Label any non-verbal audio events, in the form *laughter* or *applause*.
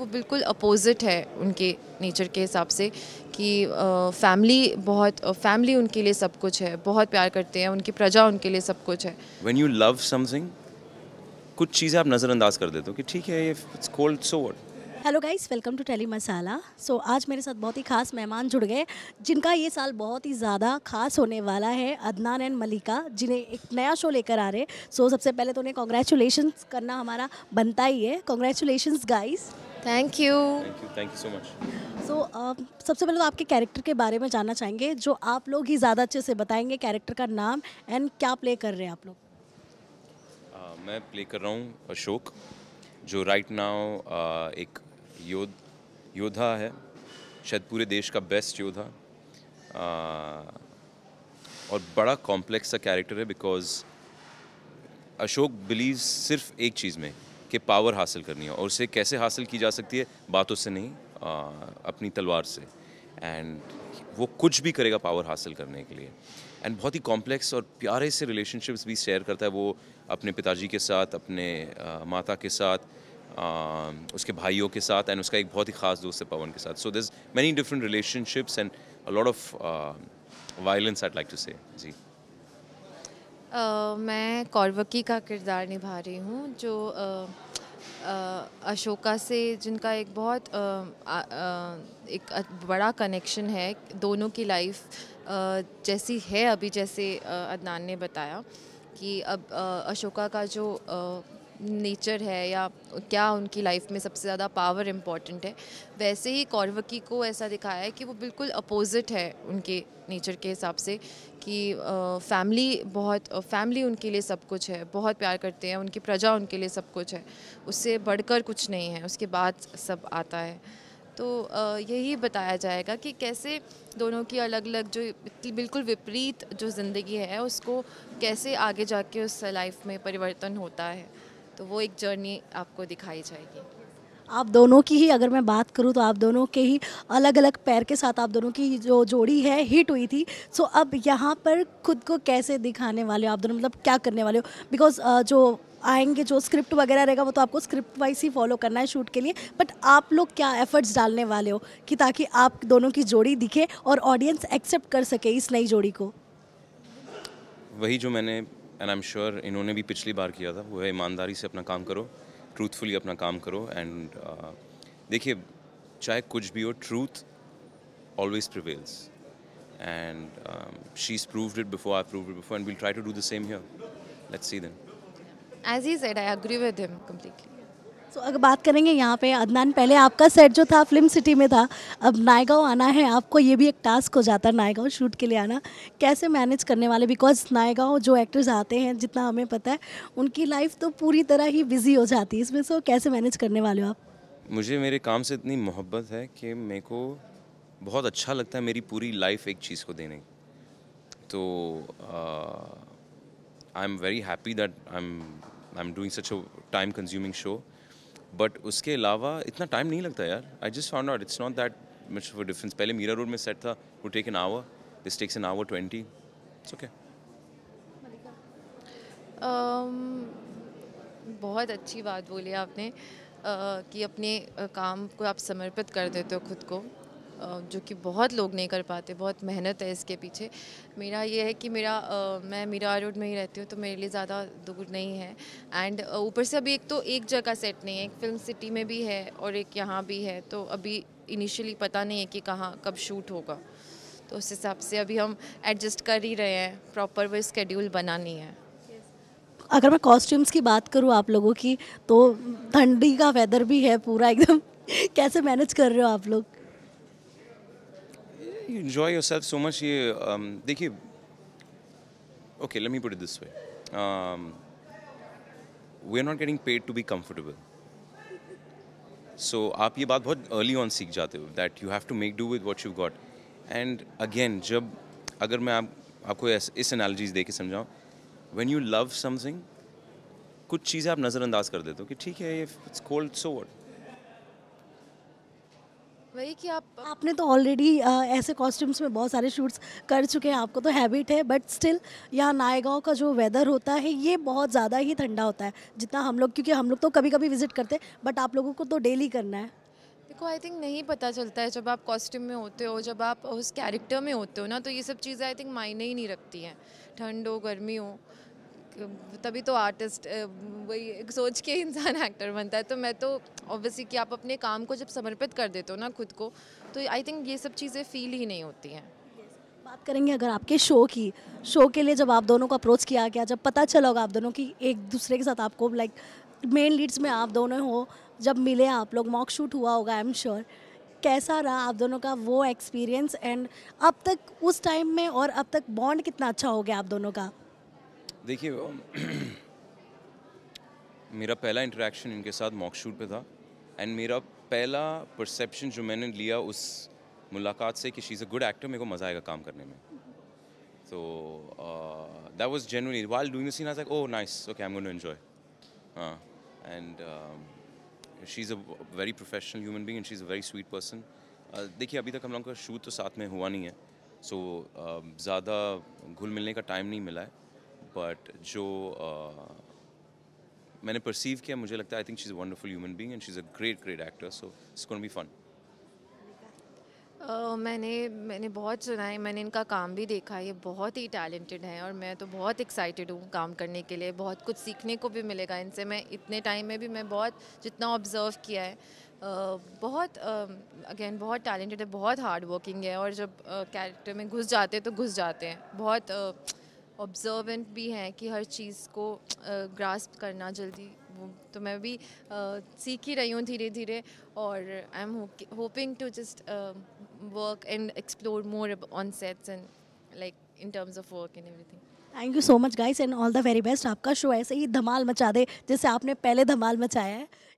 वो बिल्कुल अपोजिट है उनके नेचर के हिसाब से कि फैमिली बहुत फैमिली उनके लिए सब कुछ है बहुत प्यार करते हैं उनकी प्रजा उनके लिए सब कुछ है व्हेन यू लव समथिंग कुछ चीज़ें आप नज़रअंदाज कर देते हो कि ठीक है it's cold so what hello guys welcome to tele masala so आज मेरे साथ बहुत ही खास मेहमान जुड़ गए जिनका ये साल बहुत ही ज़्यादा खास होने वाला है अदनान एंड मलिका जिन्हें एक नया शो लेकर आ रहे सो so, सबसे पहले तो उन्हें कॉन्ग्रेचुलेशन करना हमारा बनता ही है congratulation guys thank you thank you thank you so much so सबसे पहले तो आपके कैरेक्टर के बारे में जानना चाहेंगे जो आप लोग ही ज़्यादा अच्छे से बताएंगे कैरेक्टर का नाम एंड क्या प्ले कर रहे हैं आप लोग uh, मैं प्ले कर रहा हूँ अशोक जो राइट right नाउ uh, एक योध योद्धा है शायद पूरे देश का बेस्ट योद्धा uh, और बड़ा कॉम्प्लेक्स सा कैरेक्टर है बिकॉज अशोक बिलीव सिर्फ एक चीज़ में कि पावर हासिल करनी है और उसे कैसे हासिल की जा सकती है बातों से नहीं आ, अपनी तलवार से एंड वो कुछ भी करेगा पावर हासिल करने के लिए एंड बहुत ही कॉम्प्लेक्स और प्यारे से रिलेशनशिप्स भी शेयर करता है वो अपने पिताजी के साथ अपने आ, माता के साथ आ, उसके भाइयों के साथ एंड उसका एक बहुत ही खास दोस्त है पवन के साथ so this many different relationships and a lot of violence I like to say जी मैं कौरवकी का किरदार निभा रही हूँ जो अशोका से जिनका एक बहुत एक बड़ा कनेक्शन है दोनों की लाइफ जैसी है अभी जैसे अदनान ने बताया कि अब अशोका का जो नेचर है या क्या उनकी लाइफ में सबसे ज़्यादा पावर इम्पॉर्टेंट है वैसे ही कौरवकी को ऐसा दिखाया है कि वो बिल्कुल अपोजिट है उनके नेचर के हिसाब से कि फैमिली बहुत फैमिली उनके लिए सब कुछ है बहुत प्यार करते हैं उनकी प्रजा उनके लिए सब कुछ है उससे बढ़कर कुछ नहीं है उसके बाद सब आता है तो यही बताया जाएगा कि कैसे दोनों की अलग अलग जो बिल्कुल विपरीत जो ज़िंदगी है उसको कैसे आगे जाके उस लाइफ में परिवर्तन होता है तो वो एक जर्नी आपको दिखाई जाएगी आप दोनों की ही अगर मैं बात करूं तो आप दोनों के ही अलग अलग पैर के साथ आप दोनों की जो जोड़ी है हिट हुई थी सो so, अब यहाँ पर खुद को कैसे दिखाने वाले हो आप दोनों मतलब क्या करने वाले हो बिकॉज uh, जो आएंगे जो स्क्रिप्ट वगैरह रहेगा वो तो आपको स्क्रिप्ट वाइज ही फॉलो करना है शूट के लिए बट आप लोग क्या एफर्ट्स डालने वाले हो कि ताकि आप दोनों की जोड़ी दिखे और ऑडियंस एक्सेप्ट कर सके इस नई जोड़ी को वही जो मैंने एंड आई एम श्योर इन्होंने भी पिछली बार किया था वो है ईमानदारी से अपना काम करो ट्रूथफुली अपना काम करो एंड uh, देखिए चाहे कुछ भी हो truth always prevails and she is proved it before I proved it before and we'll try to do the same here let's see then as he said I agree with him completely तो अगर बात करेंगे यहाँ पे अदनान पहले आपका set जो था फिल्म सिटी में था अब नायगांव आना है आपको ये भी एक टास्क हो जाता है नायगांव शूट के लिए आना कैसे मैनेज करने वाले बिकॉज नायगांव जो एक्टर्स आते हैं जितना हमें पता है उनकी लाइफ तो पूरी तरह ही बिजी हो जाती है इसमें सो कैसे मैनेज करने वाले हो आप मुझे मेरे काम से इतनी मोहब्बत है कि मेरे को बहुत अच्छा लगता है मेरी पूरी लाइफ एक चीज़ को देने तो I am very happy that I am I am doing such a time consuming show but उसके अलावा इतना टाइम नहीं लगता यार I just found out it's not that much of difference पहले मीरा रोड में सेट था वो take an hour this takes an hour twenty it's okay बहुत अच्छी बात बोली आपने uh, कि अपने काम को आप समर्पित कर देते हो खुद को जो कि बहुत लोग नहीं कर पाते बहुत मेहनत है इसके पीछे मेरा ये है कि मेरा मैं मीरा रोड में ही रहती हूँ तो मेरे लिए ज़्यादा दूर नहीं है एंड ऊपर से अभी एक तो एक जगह सेट नहीं है एक फिल्म सिटी में भी है और एक यहाँ भी है तो अभी इनिशियली पता नहीं है कि कहाँ कब शूट होगा तो उस हिसाब से अभी हम एडजस्ट कर ही रहे हैं प्रॉपर वो स्केड्यूल बनानी है अगर मैं कॉस्ट्यूम्स की बात करूँ आप लोगों की तो ठंडी का वेदर भी है पूरा एकदम *laughs* कैसे मैनेज कर रहे हो आप लोग you enjoy yourself so much ये um, देखिए okay let me put this way we are not getting paid to be comfortable so आप ये बात बहुत अर्ली ऑन सीख जाते हो that you have to make do with what you got and again जब अगर मैं आप, आपको इस एनालॉजीज दे के समझाऊँ वैन यू लव समथिंग कुछ चीज़ें आप नज़रअंदाज कर देते हो कि ठीक है if it's cold so what वही कि आप आपने तो ऑलरेडी ऐसे कॉस्ट्यूम्स में बहुत सारे शूट्स कर चुके हैं आपको तो हैबिट है बट स्टिल यहाँ नायगांव का जो वेदर होता है ये बहुत ज़्यादा ही ठंडा होता है जितना हम लोग क्योंकि हम लोग तो कभी कभी विजिट करते हैं बट आप लोगों को तो डेली करना है देखो आई थिंक नहीं पता चलता है जब आप कॉस्ट्यूम में होते हो जब आप उस कैरेक्टर में होते हो ना तो ये सब चीज़ें आई थिंक मायने ही नहीं रखती हैं ठंड हो गर्मी हो तभी तो आर्टिस्ट वही सोच के इंसान एक्टर बनता है तो मैं तो ऑब्वियसली कि आप अपने काम को जब समर्पित कर देते हो ना खुद को तो आई थिंक ये सब चीज़ें फील ही नहीं होती हैं बात करेंगे अगर आपके शो की शो के लिए जब आप दोनों को अप्रोच किया गया जब पता चला होगा आप दोनों की एक दूसरे के साथ आपको लाइक मेन लीड्स में आप दोनों हो जब मिले आप लोग मॉक शूट हुआ होगा आई एम श्योर कैसा रहा आप दोनों का वो एक्सपीरियंस एंड अब तक उस टाइम में और अब तक बॉन्ड कितना अच्छा हो गया आप दोनों का देखिए *clears throat* मेरा पहला इंटरेक्शन इनके साथ मॉक शूट पे था एंड मेरा पहला परसेप्शन जो मैंने लिया उस मुलाकात से कि she is a good actor मेरे को मज़ा आएगा काम करने में तो that was genuinely while doing the scene I oh nice okay I am going to enjoy and she is a very professional human being and she is a very sweet person देखिए अभी तक हम लोगों का shoot तो साथ में हुआ नहीं है सो so, uh, um, ज़्यादा घुल मिलने का टाइम नहीं मिला है बट जो uh, मैंने परसीव किया मुझे लगता है I think she is wonderful human being and she is a great great actor so it's be fun Uh, मैंने मैंने बहुत सुना है मैंने इनका काम भी देखा ये बहुत ही टैलेंटेड हैं और मैं तो बहुत एक्साइटेड हूँ काम करने के लिए बहुत कुछ सीखने को भी मिलेगा इनसे मैं इतने टाइम में भी मैं बहुत जितना ऑब्ज़र्व किया है Uh, बहुत अगेन uh, बहुत टैलेंटेड है बहुत हार्ड वर्किंग है और जब कैरेक्टर uh, में घुस जाते हैं तो घुस जाते हैं बहुत ऑब्जर्वेंट भी हैं कि हर चीज़ को ग्रास्प करना जल्दी वो तो मैं भी सीख ही रही हूँ धीरे धीरे और I am hoping to just work and explore more on sets and like in terms of work and everything thank you so much guys and all the very best आपका शो ऐसे ही धमाल मचा दे जैसे आपने पहले धमाल मचाया है